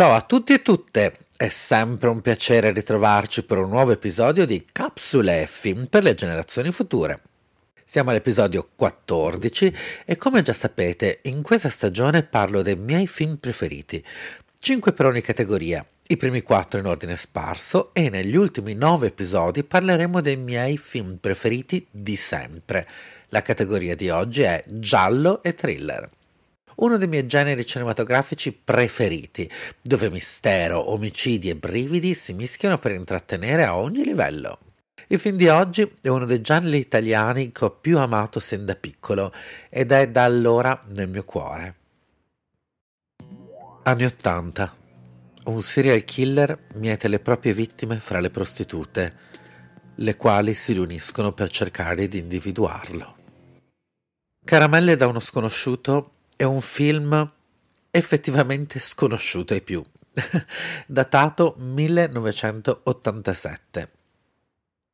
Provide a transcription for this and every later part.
Ciao a tutti e tutte! È sempre un piacere ritrovarci per un nuovo episodio di Capsule e Film per le generazioni future. Siamo all'episodio 14 e come già sapete in questa stagione parlo dei miei film preferiti, 5 per ogni categoria, i primi 4 in ordine sparso e negli ultimi 9 episodi parleremo dei miei film preferiti di sempre. La categoria di oggi è giallo e thriller uno dei miei generi cinematografici preferiti, dove mistero, omicidi e brividi si mischiano per intrattenere a ogni livello. Il film di oggi è uno dei generi italiani che ho più amato sin da piccolo ed è da allora nel mio cuore. Anni 80. Un serial killer miete le proprie vittime fra le prostitute, le quali si riuniscono per cercare di individuarlo. Caramelle da uno sconosciuto è un film effettivamente sconosciuto ai più, datato 1987.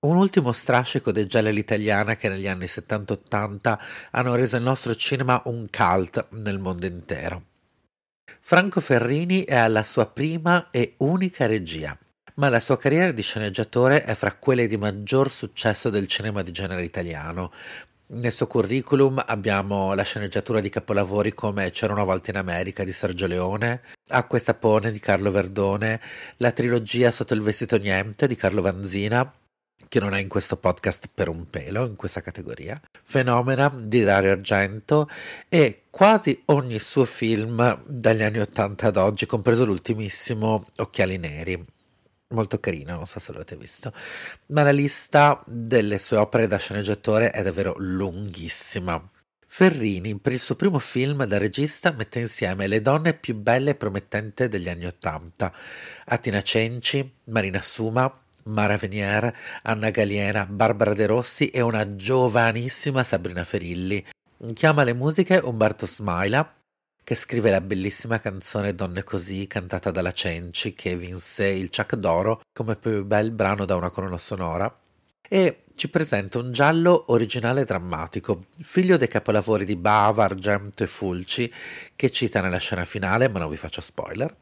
Un ultimo strascico dei gialli italiana che negli anni 70-80 hanno reso il nostro cinema un cult nel mondo intero. Franco Ferrini è alla sua prima e unica regia, ma la sua carriera di sceneggiatore è fra quelle di maggior successo del cinema di genere italiano, nel suo curriculum abbiamo la sceneggiatura di capolavori come C'era una volta in America di Sergio Leone, Acqua e Sapone di Carlo Verdone, la trilogia Sotto il vestito niente di Carlo Vanzina, che non è in questo podcast per un pelo, in questa categoria, Fenomena di Dario Argento e quasi ogni suo film dagli anni 80 ad oggi, compreso l'ultimissimo Occhiali Neri molto carina, non so se l'avete visto, ma la lista delle sue opere da sceneggiatore è davvero lunghissima. Ferrini, per il suo primo film da regista, mette insieme le donne più belle e promettenti degli anni Ottanta, Atina Cenci, Marina Suma, Mara Venier, Anna Galiena, Barbara De Rossi e una giovanissima Sabrina Ferilli. Chiama le musiche Umberto Smaila, che scrive la bellissima canzone Donne Così cantata dalla Cenci che vinse il Ciac d'Oro come più bel brano da una colonna sonora e ci presenta un giallo originale drammatico, figlio dei capolavori di Bava, Argento e Fulci, che cita nella scena finale, ma non vi faccio spoiler.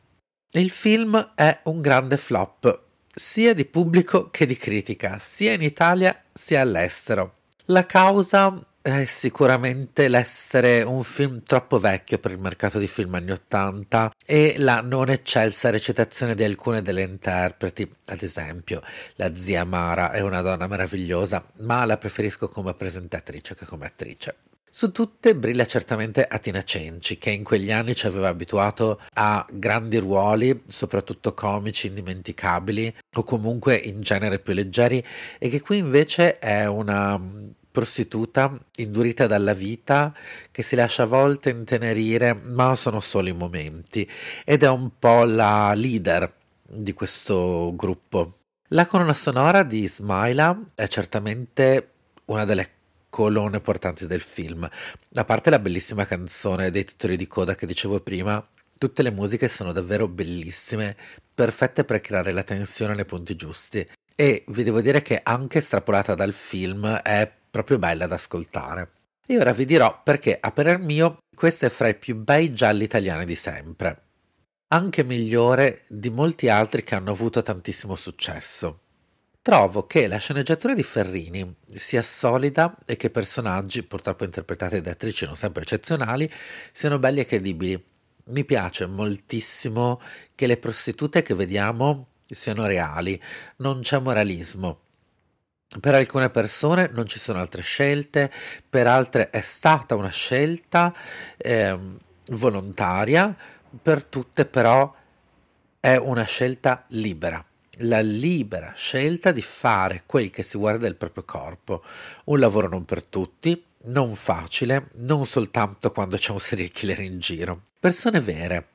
Il film è un grande flop, sia di pubblico che di critica, sia in Italia sia all'estero. La causa è eh, sicuramente l'essere un film troppo vecchio per il mercato di film anni 80 e la non eccelsa recitazione di alcune delle interpreti, ad esempio la zia Mara è una donna meravigliosa, ma la preferisco come presentatrice che come attrice. Su tutte brilla certamente Atina Cenci, che in quegli anni ci aveva abituato a grandi ruoli, soprattutto comici indimenticabili o comunque in genere più leggeri, e che qui invece è una prostituta indurita dalla vita che si lascia a volte intenerire, ma sono solo i momenti ed è un po' la leader di questo gruppo. La colonna sonora di Smaila è certamente una delle colonne portanti del film, a parte la bellissima canzone dei titoli di coda che dicevo prima. Tutte le musiche sono davvero bellissime, perfette per creare la tensione nei punti giusti. E vi devo dire che anche estrapolata dal film è proprio bella da ascoltare. E ora vi dirò perché, a parer mio, questo è fra i più bei gialli italiani di sempre, anche migliore di molti altri che hanno avuto tantissimo successo. Trovo che la sceneggiatura di Ferrini sia solida e che i personaggi, purtroppo interpretati da attrici non sempre eccezionali, siano belli e credibili. Mi piace moltissimo che le prostitute che vediamo siano reali, non c'è moralismo, per alcune persone non ci sono altre scelte, per altre è stata una scelta eh, volontaria, per tutte però è una scelta libera, la libera scelta di fare quel che si guarda del proprio corpo. Un lavoro non per tutti, non facile, non soltanto quando c'è un serial killer in giro. Persone vere,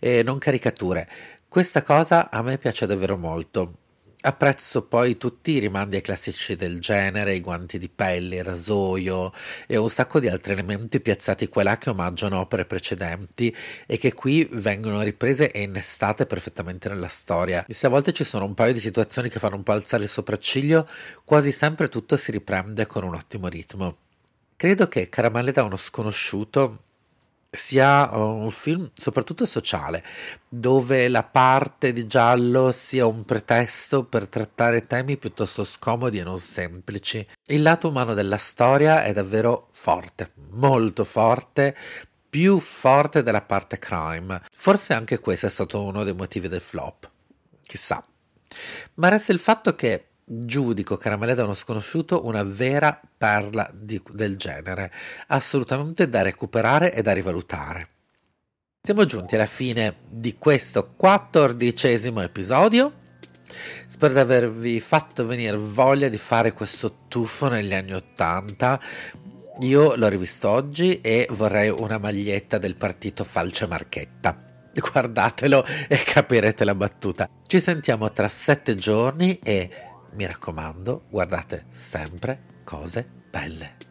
eh, non caricature. Questa cosa a me piace davvero molto Apprezzo poi tutti i rimandi ai classici del genere, i guanti di pelle, il rasoio e un sacco di altri elementi piazzati qua e là che omaggiano opere precedenti e che qui vengono riprese e innestate perfettamente nella storia. E se a volte ci sono un paio di situazioni che fanno un po' alzare il sopracciglio, quasi sempre tutto si riprende con un ottimo ritmo. Credo che Caramelle da uno sconosciuto sia eh, un film soprattutto sociale, dove la parte di giallo sia un pretesto per trattare temi piuttosto scomodi e non semplici. Il lato umano della storia è davvero forte, molto forte, più forte della parte crime. Forse anche questo è stato uno dei motivi del flop, chissà. Ma resta il fatto che giudico Caramellata uno sconosciuto una vera perla di, del genere, assolutamente da recuperare e da rivalutare. Siamo giunti alla fine di questo quattordicesimo episodio. Spero di avervi fatto venire voglia di fare questo tuffo negli anni Ottanta. Io l'ho rivisto oggi e vorrei una maglietta del partito Falce Marchetta guardatelo e capirete la battuta. Ci sentiamo tra sette giorni e mi raccomando, guardate sempre cose belle.